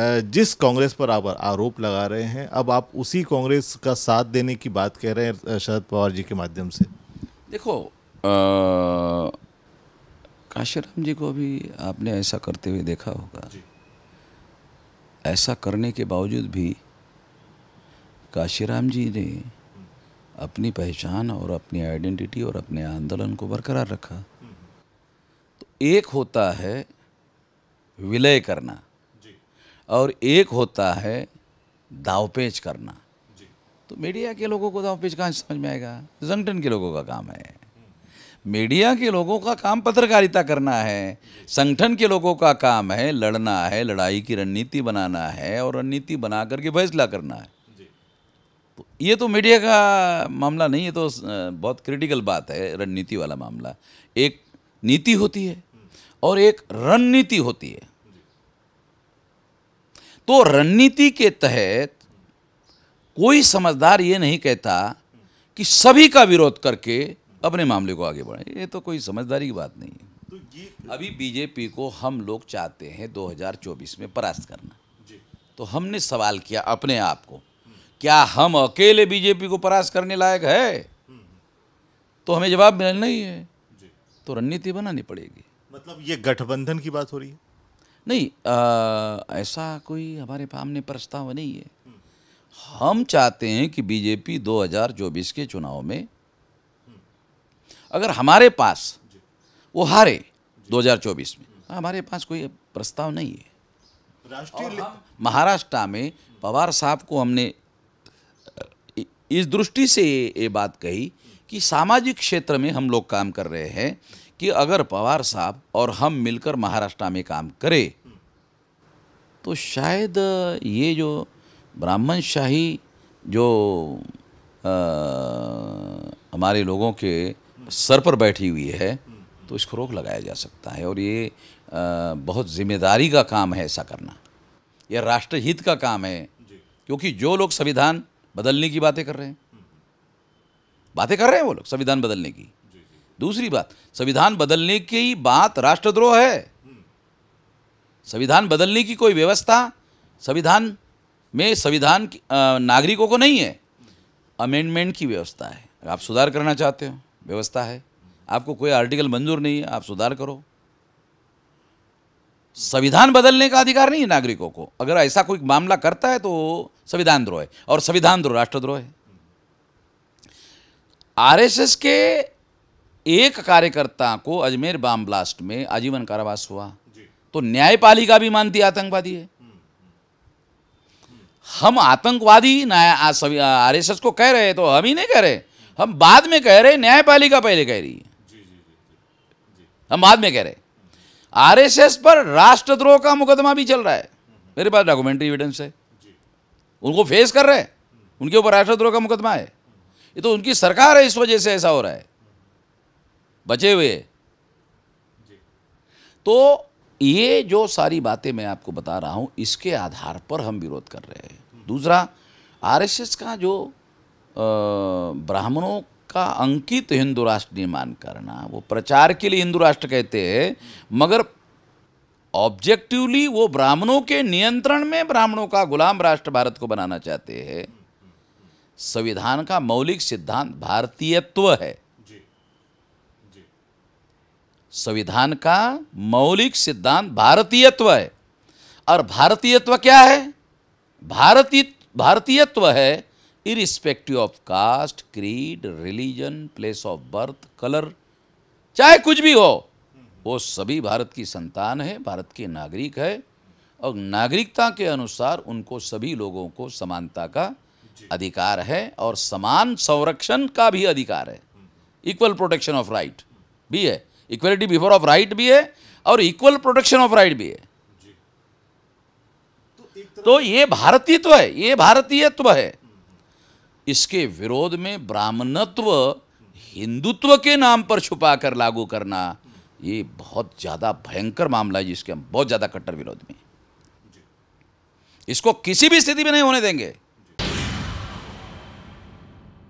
जिस कांग्रेस पर आप आरोप लगा रहे हैं अब आप उसी कांग्रेस का साथ देने की बात कह रहे हैं शरद पवार जी के माध्यम से देखो काशीराम जी को भी आपने ऐसा करते हुए देखा होगा ऐसा करने के बावजूद भी काशीराम जी ने अपनी पहचान और अपनी आइडेंटिटी और अपने आंदोलन को बरकरार रखा हम्म। तो एक होता है विलय करना और एक होता है दावपेच करना जी। तो मीडिया के लोगों को दावपेच कहाँ समझ में आएगा संगठन के लोगों का काम है मीडिया के लोगों का काम पत्रकारिता करना है संगठन के लोगों का काम है लड़ना है लड़ाई की रणनीति बनाना है और रणनीति बना करके फैसला करना है तो ये तो मीडिया का मामला नहीं है तो बहुत क्रिटिकल बात है रणनीति वाला मामला एक नीति होती है और एक रणनीति होती है तो रणनीति के तहत कोई समझदार ये नहीं कहता कि सभी का विरोध करके अपने मामले को आगे बढ़ाए ये तो कोई समझदारी की बात नहीं है तो अभी बीजेपी को हम लोग चाहते हैं 2024 में परास्त करना तो हमने सवाल किया अपने आप को क्या हम अकेले बीजेपी को परास्त करने लायक है तो हमें जवाब मिलना ही है तो रणनीति बनानी पड़ेगी मतलब ये गठबंधन की बात हो रही है नहीं आ, ऐसा कोई हमारे सामने प्रस्ताव नहीं है हम चाहते हैं कि बीजेपी 2024 के चुनाव में अगर हमारे पास वो हारे 2024 में तो हमारे पास कोई प्रस्ताव नहीं है राष्ट्रीय महाराष्ट्र में पवार साहब को हमने इस दृष्टि से ये बात कही कि सामाजिक क्षेत्र में हम लोग काम कर रहे हैं कि अगर पवार साहब और हम मिलकर महाराष्ट्र में काम करें तो शायद ये जो ब्राह्मण शाही जो आ, हमारे लोगों के सर पर बैठी हुई है तो इसको रोक लगाया जा सकता है और ये आ, बहुत जिम्मेदारी का काम है ऐसा करना यह राष्ट्रहित का काम है क्योंकि जो लोग संविधान बदलने की बातें कर रहे हैं बातें कर रहे हैं वो लोग संविधान बदलने की दूसरी बात संविधान बदलने की बात राष्ट्रद्रोह है संविधान बदलने की कोई व्यवस्था संविधान में संविधान नागरिकों को नहीं है अमेंडमेंट की व्यवस्था है आप सुधार करना चाहते हो व्यवस्था है आपको कोई आर्टिकल मंजूर नहीं है आप सुधार करो संविधान बदलने का अधिकार नहीं है नागरिकों को अगर ऐसा कोई मामला करता है तो संविधान द्रोह है और संविधान द्रोह राष्ट्रद्रोह है आरएसएस के एक कार्यकर्ता को अजमेर बम ब्लास्ट में आजीवन कारावास हुआ तो न्यायपालिका भी मानती आतंकवादी है हम्म, हम्म, हम्म। हम आतंकवादी आर एस एस को कह रहे तो हम ही नहीं कह रहे हम बाद में कह रहे न्यायपालिका पहले कह रही है हम बाद में कह रहे आरएसएस पर राष्ट्रद्रोह का मुकदमा भी चल रहा है मेरे पास डॉक्यूमेंट्री एविडेंस है उनको फेस कर रहे हैं उनके ऊपर राष्ट्रद्रोह का मुकदमा है ये तो उनकी सरकार है इस वजह से ऐसा हो रहा है बचे हुए तो ये जो सारी बातें मैं आपको बता रहा हूं इसके आधार पर हम विरोध कर रहे हैं हम्म। दूसरा आरएसएस का जो ब्राह्मणों का अंकित हिंदू राष्ट्र निर्माण करना वो प्रचार के लिए हिंदू राष्ट्र कहते हैं मगर ऑब्जेक्टिवली वो ब्राह्मणों के नियंत्रण में ब्राह्मणों का गुलाम राष्ट्र भारत को बनाना चाहते हैं हम्म। संविधान का मौलिक सिद्धांत भारतीयत्व है संविधान का मौलिक सिद्धांत भारतीयत्व है और भारतीयत्व क्या है भारतीय भारतीयत्व है irrespective of caste creed religion place of birth colour चाहे कुछ भी हो वो सभी भारत की संतान है भारत के नागरिक है और नागरिकता के अनुसार उनको सभी लोगों को समानता का अधिकार है और समान संरक्षण का भी अधिकार है इक्वल प्रोटेक्शन ऑफ राइट भी है इक्वलिटी बिफोर ऑफ राइट भी है और इक्वल प्रोटेक्शन ऑफ राइट भी है तो, ये भारतीयत्व है ये भारतीयत्व है इसके विरोध में ब्राह्मणत्व हिंदुत्व के नाम पर छुपा कर लागू करना ये बहुत ज़्यादा भयंकर मामला है जिसके हम बहुत ज़्यादा कट्टर विरोध में इसको किसी भी स्थिति में नहीं होने देंगे